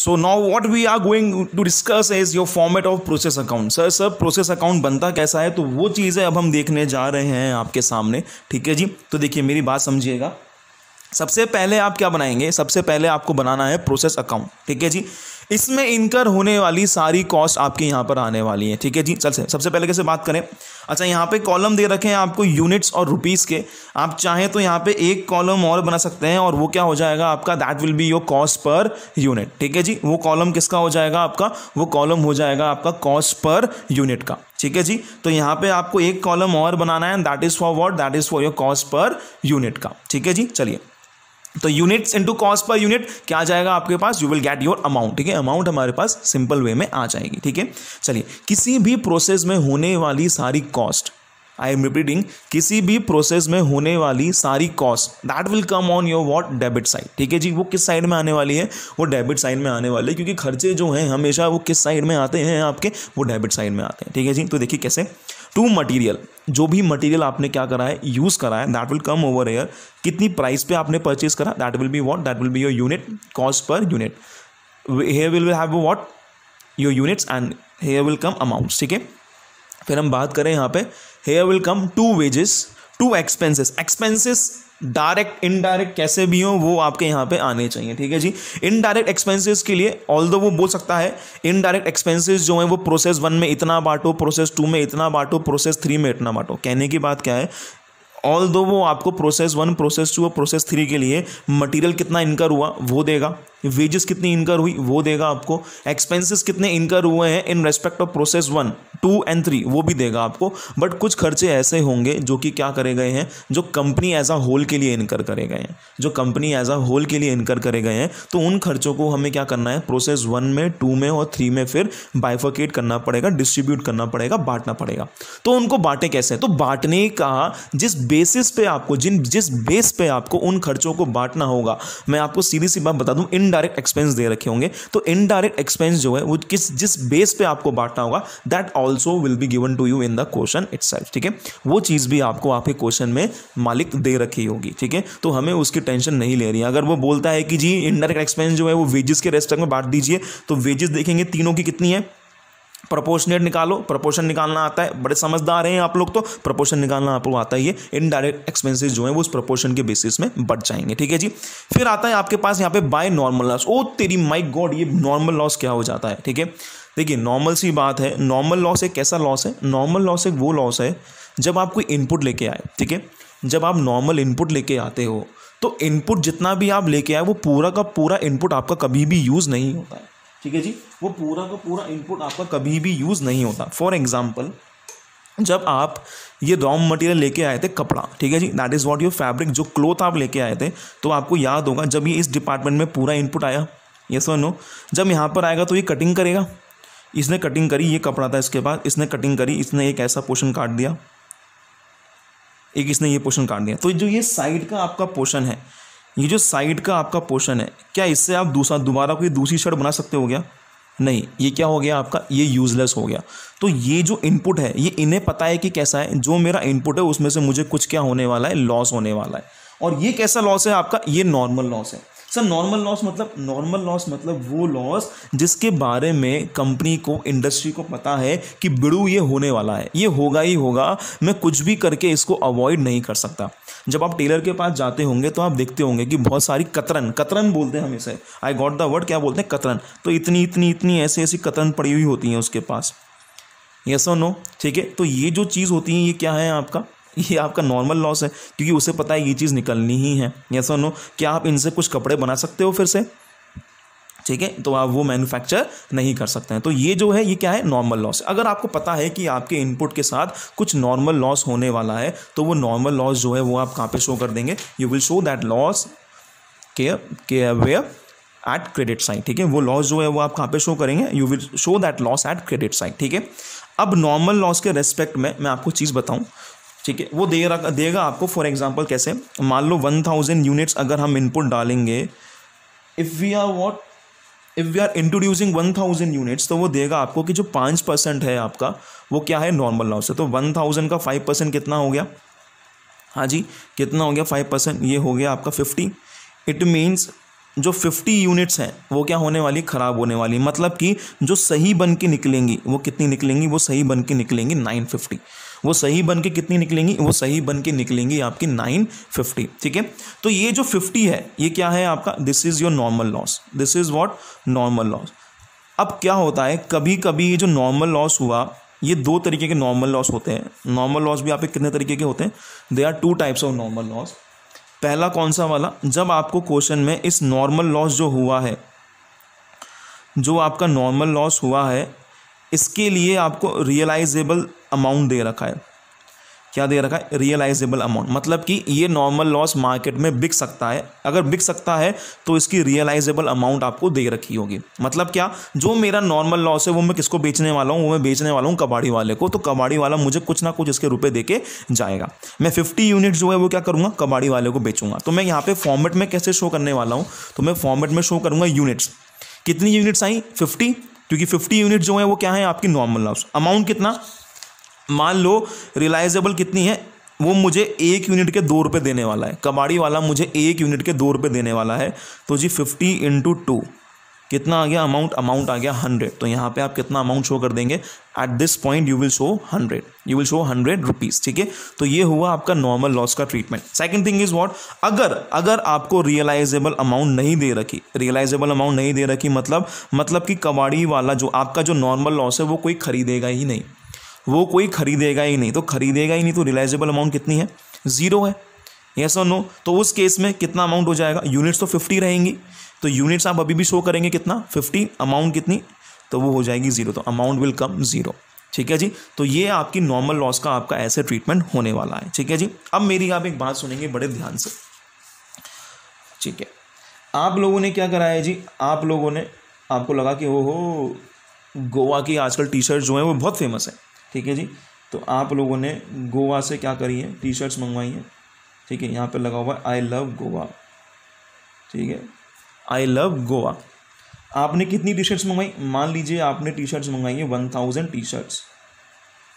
so now what we are going to discuss is your format of process account sir sir process account बनता कैसा है तो वो चीज़ें अब हम देखने जा रहे हैं आपके सामने ठीक है जी तो देखिए मेरी बात समझिएगा सबसे पहले आप क्या बनाएंगे सबसे पहले आपको बनाना है प्रोसेस अकाउंट ठीक है जी इसमें इनकर होने वाली सारी कॉस्ट आपके यहाँ पर आने वाली है ठीक है जी चल से सबसे पहले कैसे बात करें अच्छा यहाँ पे कॉलम दे रखे हैं आपको यूनिट्स और रुपीज़ के आप चाहें तो यहाँ पे एक कॉलम और बना सकते हैं और वो क्या हो जाएगा आपका that will be your cost per unit ठीक है जी वो कॉलम किसका हो जाएगा आपका वो कॉलम हो जाएगा आपका कॉस्ट पर यूनिट का ठीक है जी तो यहाँ पे आपको एक कॉलम और बनाना है that is for what that is for your cost per unit का ठीक है जी चलिए तो units into cost per unit क्या जाएगा आपके पास you will get your amount ठीक है अमाउंट हमारे पास सिंपल वे में आ जाएगी ठीक है चलिए किसी भी प्रोसेस में होने वाली सारी कॉस्ट आई एम रिपीटिंग किसी भी प्रोसेस में होने वाली सारी cost that will come on your what debit side ठीक है जी वो किस साइड में आने वाली है वो डेबिट साइड में आने वाली है क्योंकि खर्चे जो हैं हमेशा वो किस साइड में आते हैं आपके वो डेबिट साइड में आते हैं ठीक है जी तो देखिए कैसे टू मटीरियल जो भी मटेरियल आपने क्या करा है यूज़ करा है that will come over here कितनी प्राइस पे आपने परचेज करा that will be what that will be your unit cost per unit here will have what your units and here will come amount ठीक है फिर हम बात करें यहाँ पे here will come to wages to expenses expenses direct indirect कैसे भी हो वो आपके यहाँ पे आने चाहिए ठीक है जी इनडायरेक्ट एक्सपेंसेस के लिए ऑल दो वो बोल सकता है इनडायरेक्ट एक्सपेंसेस जो है वो प्रोसेस वन में इतना बांटो प्रोसेस टू में इतना बांटो प्रोसेस थ्री में इतना बांटो कहने की बात क्या है ऑल दो वो आपको प्रोसेस वन प्रोसेस टू और प्रोसेस थ्री के लिए मटेरियल कितना इनकर हुआ वो देगा वेजेस कितनी इनकर हुई वो देगा आपको एक्सपेंसेस कितने इनकर हुए हैं in respect of process one two and three वो भी देगा आपको बट कुछ खर्चे ऐसे होंगे जो कि क्या करे गए हैं जो कंपनी एज आ होल के लिए इनकर करे गए हैं जो कंपनी एज आ होल के लिए इनकर करे गए हैं तो उन खर्चों को हमें क्या करना है प्रोसेस वन में टू में और थ्री में फिर बाइफोकेट करना पड़ेगा डिस्ट्रीब्यूट करना पड़ेगा बांटना पड़ेगा तो उनको बांटे कैसे तो बांटने का जिस बेसिस पे आपको जिन जिस बेस पे आपको उन खर्चों को बांटना होगा मैं आपको सीधी सी बात बता दूं इन इनडायरेक्ट एक्सपेंस दे रखे होंगे तो इनडायरेक्ट एक्सपेंस जो है वो किस जिस बेस पे आपको बांटना होगा that also will be given to you in the question itself ठीक है वो चीज़ भी आपको आपके क्वेश्चन में मालिक दे रखी होगी ठीक है तो हमें उसकी टेंशन नहीं ले रही है अगर वो बोलता है कि जी इनडायरेक्ट एक्सपेंस जो है वो वेजेस के रेस्पेक्ट में बांट दीजिए तो वेजेस देखेंगे तीनों की कितनी है प्रपोर्शनेट निकालो प्रपोर्शन निकालना आता है बड़े समझदार हैं आप लोग तो प्रपोर्शन निकालना आपको आता ही है इनडायरेक्ट एक्सपेंसेस जो है वो उस प्रपोर्शन के बेसिस में बढ़ जाएंगे ठीक है जी फिर आता है आपके पास यहाँ पे बाय नॉर्मल लॉस ओ तेरी माई गॉड ये नॉर्मल लॉस क्या हो जाता है ठीक है देखिए नॉर्मल सी बात है नॉर्मल लॉस एक कैसा लॉस है नॉर्मल लॉस एक वो लॉस है जब आप कोई इनपुट लेके आए ठीक है जब आप नॉर्मल इनपुट लेके आते हो तो इनपुट जितना भी आप लेके आए वो पूरा का पूरा इनपुट आपका कभी भी यूज़ नहीं होता है ठीक है जी वो पूरा का पूरा इनपुट आपका कभी भी यूज़ नहीं होता फॉर एग्जाम्पल जब आप ये रॉ मटेरियल लेके आए थे कपड़ा ठीक है जी that is what your fabric जो क्लोथ आप लेके आए थे तो आपको याद होगा जब ये इस डिपार्टमेंट में पूरा इनपुट आया ये सो नो जब यहाँ पर आएगा तो ये कटिंग करेगा इसने कटिंग करी ये कपड़ा था इसके बाद इसने कटिंग करी इसने एक ऐसा पोर्शन काट दिया एक इसने ये पोर्शन काट दिया तो जो ये साइड का आपका पोर्शन है ये जो साइड का आपका पोर्शन है क्या इससे आप दूसरा दोबारा कोई दूसरी शर्ट बना सकते हो गया नहीं ये क्या हो गया आपका ये यूज़लेस हो गया तो ये जो इनपुट है ये इन्हें पता है कि कैसा है जो मेरा इनपुट है उसमें से मुझे कुछ क्या होने वाला है लॉस होने वाला है और ये कैसा लॉस है आपका ये नॉर्मल लॉस है सर नॉर्मल लॉस मतलब नॉर्मल लॉस मतलब वो लॉस जिसके बारे में कंपनी को इंडस्ट्री को पता है कि बिड़ू ये होने वाला है ये होगा ही होगा मैं कुछ भी करके इसको अवॉइड नहीं कर सकता जब आप टेलर के पास जाते होंगे तो आप देखते होंगे कि बहुत सारी कतरन कतरन बोलते हैं हम इसे आई गॉट द वर्ड क्या बोलते हैं कतरन तो इतनी इतनी इतनी ऐसी ऐसी कतरन पड़ी हुई होती हैं उसके पास यस और नो ठीक है तो ये जो चीज़ होती है ये क्या है आपका ये आपका नॉर्मल लॉस है क्योंकि उसे पता है ये चीज़ निकलनी ही है सो नो क्या आप इनसे कुछ कपड़े बना सकते हो फिर से ठीक है तो आप वो मैन्युफैक्चर नहीं कर सकते हैं तो ये जो है ये क्या है नॉर्मल लॉस अगर आपको पता है कि आपके इनपुट के साथ कुछ नॉर्मल लॉस होने वाला है तो वो नॉर्मल लॉस जो है वो आप कहाँ पे शो कर देंगे you will show that loss के के वे एट क्रेडिट साइड ठीक है वो लॉस जो है वो आप कहाँ पे शो करेंगे you will show that loss at credit side ठीक है अब नॉर्मल लॉस के रेस्पेक्ट में मैं आपको चीज़ बताऊँ ठीक है वो दे रहा देगा आपको फॉर एग्जाम्पल कैसे मान लो वन थाउजेंड यूनिट्स अगर हम इनपुट डालेंगे if we are what if we are introducing one thousand units तो वो देगा आपको कि जो पाँच परसेंट है आपका वो क्या है नॉर्मल लॉस है तो वन थाउजेंड का फाइव परसेंट कितना हो गया हाँ जी कितना हो गया फाइव परसेंट ये हो गया आपका फिफ्टी इट मीन्स जो फिफ्टी यूनिट्स हैं वो क्या होने वाली ख़राब होने वाली मतलब कि जो सही बन के निकलेंगी वो कितनी निकलेंगी वो सही बन के निकलेंगी नाइन फिफ्टी वो सही बन के कितनी निकलेंगी वो सही बन के निकलेंगी आपकी नाइन फिफ्टी ठीक है तो ये जो फिफ्टी है ये क्या है आपका this is your normal loss this is what normal loss अब क्या होता है कभी कभी ये जो नॉर्मल लॉस हुआ ये दो तरीके के नॉर्मल लॉस होते हैं नॉर्मल लॉस भी आप कितने तरीके के होते हैं they are two types of normal loss पहला कौन सा वाला जब आपको क्वेश्चन में इस नॉर्मल लॉस जो हुआ है जो आपका नॉर्मल लॉस हुआ है इसके लिए आपको रियलाइजेबल अमाउंट दे रखा है क्या दे रखा है रियलाइजेबल अमाउंट मतलब कि ये नॉर्मल लॉस मार्केट में बिक सकता है अगर बिक सकता है तो इसकी रियलाइजेबल अमाउंट आपको दे रखी होगी मतलब क्या जो मेरा नॉर्मल लॉस है वो मैं किसको बेचने वाला हूँ वो मैं बेचने वाला हूँ कबाड़ी वाले को तो कबाड़ी वाला मुझे कुछ ना कुछ इसके रुपये दे के जाएगा मैं फिफ्टी यूनिट जो है वो क्या करूँगा कबाड़ी वाले को बेचूंगा तो मैं यहाँ पर फॉर्मेट में कैसे शो करने वाला हूँ तो मैं फॉर्मेट में शो करूँगा यूनिट्स कितनी यूनिट्स आई फिफ्टी क्योंकि फिफ्टी यूनिट जो है वो क्या है आपकी नॉर्मल लॉस अमाउंट कितना मान लो रिलाइजेबल कितनी है वो मुझे एक यूनिट के दो रुपये देने वाला है कबाड़ी वाला मुझे एक यूनिट के दो रुपये देने वाला है तो जी फिफ्टी इंटू टू कितना आ गया अमाउंट अमाउंट आ गया हंड्रेड तो यहाँ पे आप कितना अमाउंट शो कर देंगे at this point you will show hundred you will show hundred rupees ठीक है तो ये हुआ आपका नॉर्मल लॉस का treatment second thing is what अगर अगर आपको रियलाइजेबल अमाउंट नहीं दे रखी रियलाइजेबल अमाउंट नहीं दे रखी मतलब मतलब कि कबाड़ी वाला जो आपका जो नॉर्मल लॉस है वो कोई खरीदेगा ही नहीं वो कोई खरीदेगा ही नहीं तो खरीदेगा ही नहीं तो रियलाइजेबल अमाउंट कितनी है ज़ीरो है यस और नो तो उस केस में कितना अमाउंट हो जाएगा यूनिट्स तो फिफ्टी रहेंगी तो यूनिट्स आप अभी भी शो करेंगे कितना फिफ्टी अमाउंट कितनी तो वो हो जाएगी ज़ीरो तो अमाउंट विल कम ज़ीरो ठीक है जी तो ये आपकी नॉर्मल लॉस का आपका ऐसे ट्रीटमेंट होने वाला है ठीक है जी अब मेरी आप एक बात सुनेंगे बड़े ध्यान से ठीक है आप लोगों ने क्या करा है जी आप लोगों ने आपको लगा कि ओ हो गोवा की आजकल टी शर्ट जो है वो बहुत फेमस है ठीक है जी तो आप लोगों ने गोवा से क्या करी है टी शर्ट्स मंगवाई हैं ठीक है यहाँ पे लगा हुआ है आई लव गोवा ठीक है आई लव गोवा आपने कितनी टी शर्ट्स मंगवाई मान लीजिए आपने टी शर्ट्स मंगवाई हैं वन थाउजेंड टी शर्ट्स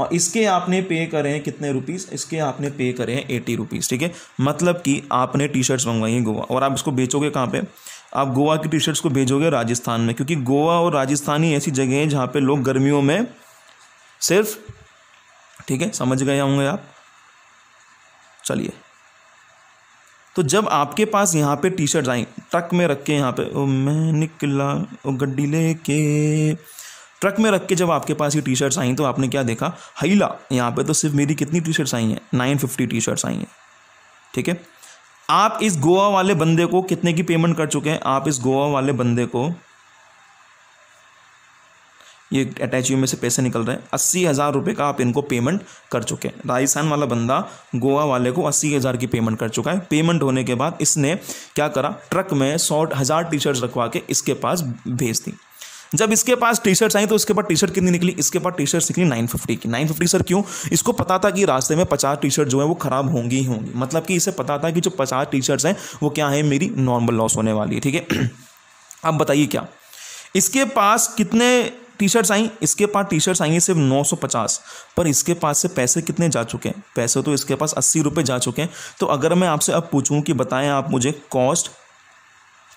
और इसके आपने पे करे हैं कितने रुपीज़ इसके आपने पे करे हैं एटी रुपीज़ ठीक है मतलब कि आपने टी शर्ट्स मंगवाई हैं गोवा और आप इसको बेचोगे कहाँ पे आप गोवा की टी शर्ट्स को भेजोगे राजस्थान में क्योंकि गोवा और राजस्थान ही ऐसी जगह है जहाँ पे लोग गर्मियों में सिर्फ ठीक है समझ गए होंगे आप चलिए तो जब आपके पास यहाँ पे टी शर्ट आई ट्रक में रख के यहाँ पे ओ मैं निकला ओ गड्डी लेके ट्रक में रख के जब आपके पास ये टी शर्ट्स आई तो आपने क्या देखा हईला यहाँ पे तो सिर्फ मेरी कितनी टी शर्ट्स आई हैं नाइन फिफ्टी टी शर्ट्स आई हैं ठीक है आप इस गोवा वाले बंदे को कितने की पेमेंट कर चुके हैं आप इस गोवा वाले बंदे को ये अटैच यू में से पैसे निकल रहे हैं अस्सी हज़ार रुपये का आप इनको पेमेंट कर चुके हैं राजस्थान वाला बंदा गोवा वाले को अस्सी हज़ार की पेमेंट कर चुका है पेमेंट होने के बाद इसने क्या करा ट्रक में सौ हज़ार टी शर्ट्स रखवा के इसके पास भेज दी जब इसके पास टी शर्ट्स आई तो उसके पास टी शर्ट कितनी निकली इसके पास टी शर्ट निकली नाइन फिफ्टी की नाइन फिफ्टी सर क्यों इसको पता था कि रास्ते में पचास टी शर्ट जो है वो खराब होंगी ही होंगी मतलब कि इसे पता था कि जो पचास टी शर्ट्स हैं वो क्या है मेरी नॉर्मल लॉस होने वाली है ठीक है अब बताइए क्या इसके पास कितने टी शर्ट्स आई इसके पास टी शर्ट्स आई हैं सिर्फ 950 पर इसके पास से पैसे कितने जा चुके हैं पैसे तो इसके पास अस्सी रुपये जा चुके हैं तो अगर मैं आपसे अब पूछूं कि बताएं आप मुझे cost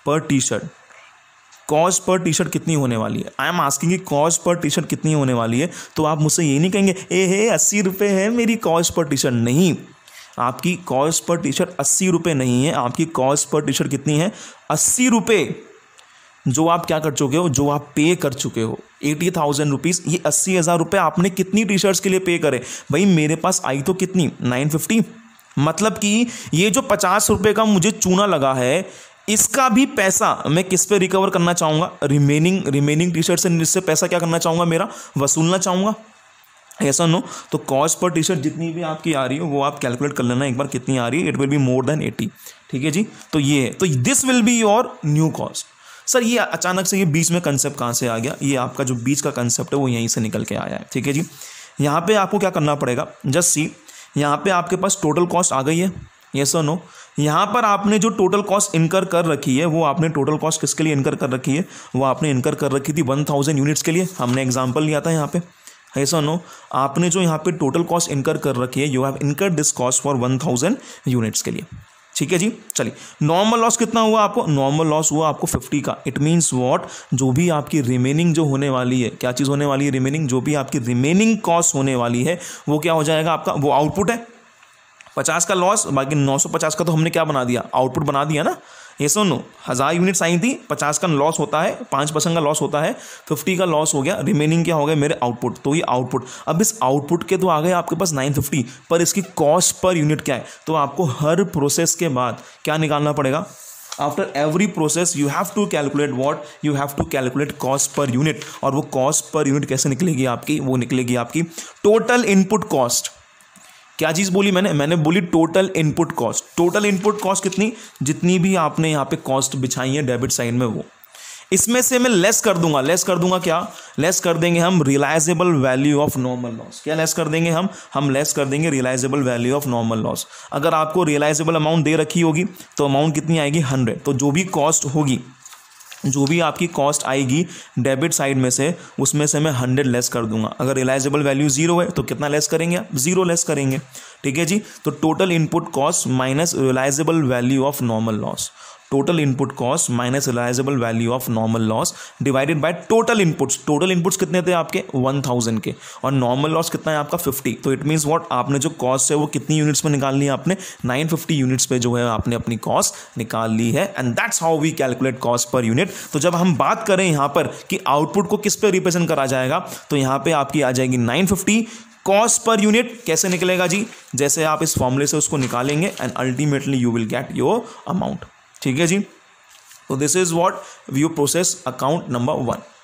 per T shirt cost per T shirt कितनी होने वाली है आई एम आस्किंग कि कॉस्ट पर टी शर्ट कितनी होने वाली है तो आप मुझसे ये नहीं कहेंगे ए हे अस्सी रुपये है मेरी कॉस्ट पर टी शर्ट नहीं आपकी कॉस्ट पर टी शर्ट अस्सी रुपये नहीं है आपकी कॉस्ट पर टी शर्ट कितनी है अस्सी रुपये जो आप क्या कर चुके हो जो आप पे कर चुके हो एटी थाउजेंड रुपीज़ ये अस्सी हज़ार रुपये आपने कितनी टी शर्ट्स के लिए पे करे भाई मेरे पास आई तो कितनी नाइन फिफ्टी मतलब कि ये जो पचास रुपये का मुझे चूना लगा है इसका भी पैसा मैं किस पे रिकवर करना चाहूँगा रिमेनिंग रिमेनिंग टी शर्ट से इससे पैसा क्या करना चाहूँगा मेरा वसूलना चाहूँगा ऐसा नो तो कॉस्ट पर टी शर्ट जितनी भी आपकी आ रही हो वो आप कैलकुलेट कर लेना एक बार कितनी आ रही है it will be more than eighty ठीक है जी तो ये है तो this will be your new cost sir ये अचानक से ये बीच में कंसेप्ट कहाँ से आ गया ये आपका जो बीच का कंसेप्ट है वो यहीं से निकल के आया है ठीक है जी यहाँ पे आपको क्या करना पड़ेगा जस्ट सी यहाँ पे आपके पास टोटल कॉस्ट आ गई है ये सर नो यहाँ पर आपने जो टोटल कॉस्ट इनकर कर रखी है वो आपने टोटल कॉस्ट किसके लिए इनकर कर रखी है वो आपने इनकर कर रखी थी वन थाउजेंड यूनिट्स के लिए हमने एग्जाम्पल लिया था यहाँ पे ऐसा नो आपने जो यहाँ पे टोटल कॉस्ट इनकर कर रखी है you have incur this cost for one thousand units के लिए ठीक है जी चलिए नॉर्मल लॉस कितना हुआ आपको नॉर्मल लॉस हुआ आपको 50 का इट मींस व्हाट जो भी आपकी रिमेनिंग जो होने वाली है क्या चीज़ होने वाली है रिमेनिंग जो भी आपकी रिमेनिंग कॉस्ट होने वाली है वो क्या हो जाएगा आपका वो आउटपुट है पचास का लॉस बाकी नौ सौ पचास का तो हमने क्या बना दिया आउटपुट बना दिया ना ये सुनो हज़ार यूनिट्स आई थी पचास का लॉस होता है पाँच परसेंट का लॉस होता है फिफ्टी का लॉस हो गया रिमेनिंग क्या हो गया मेरे आउटपुट तो ये आउटपुट अब इस आउटपुट के तो आ गए आपके पास नाइन फिफ्टी पर इसकी कॉस्ट पर यूनिट क्या है तो आपको हर प्रोसेस के बाद क्या निकालना पड़ेगा after every process you have to calculate what you have to calculate cost per unit और वो कॉस्ट पर यूनिट कैसे निकलेगी आपकी वो निकलेगी आपकी टोटल इनपुट कॉस्ट क्या चीज़ बोली मैंने मैंने बोली total input cost total input cost कितनी जितनी भी आपने यहाँ पे कॉस्ट बिछाई है डेबिट साइड में वो इसमें से मैं लेस कर दूंगा लेस कर दूंगा क्या लेस कर देंगे हम realisable value of normal loss क्या लेस कर देंगे हम हम लेस कर देंगे realisable value of normal loss अगर आपको रिलाइजेबल अमाउंट दे रखी होगी तो अमाउंट कितनी आएगी हंड्रेड तो जो भी कॉस्ट होगी जो भी आपकी कॉस्ट आएगी डेबिट साइड में से उसमें से मैं हंड्रेड लेस कर दूंगा अगर रिलाइजेबल वैल्यू जीरो है तो कितना लेस करेंगे आप जीरो लेस करेंगे ठीक है जी तो total input cost minus realisable value of normal loss total input cost minus realisable value of normal loss divided by total inputs total inputs कितने थे आपके वन थाउजेंड के और नॉर्मल लॉस कितना है आपका फिफ्टी तो इट मीन्स वॉट आपने जो कॉस्ट है वो कितनी यूनिट्स में निकाल ली आपने नाइन फिफ्टी यूनिट्स पे जो है आपने अपनी कॉस्ट निकाल ली है and that's how we calculate cost per unit तो जब हम बात करें यहाँ पर कि आउटपुट को किस पर रिप्रेजेंट करा जाएगा तो यहाँ पर आपकी आ जाएगी नाइन कॉस्ट पर यूनिट कैसे निकलेगा जी जैसे आप इस फॉर्मूले से उसको निकालेंगे and ultimately you will get your amount ठीक है जी तो this is what view process account number one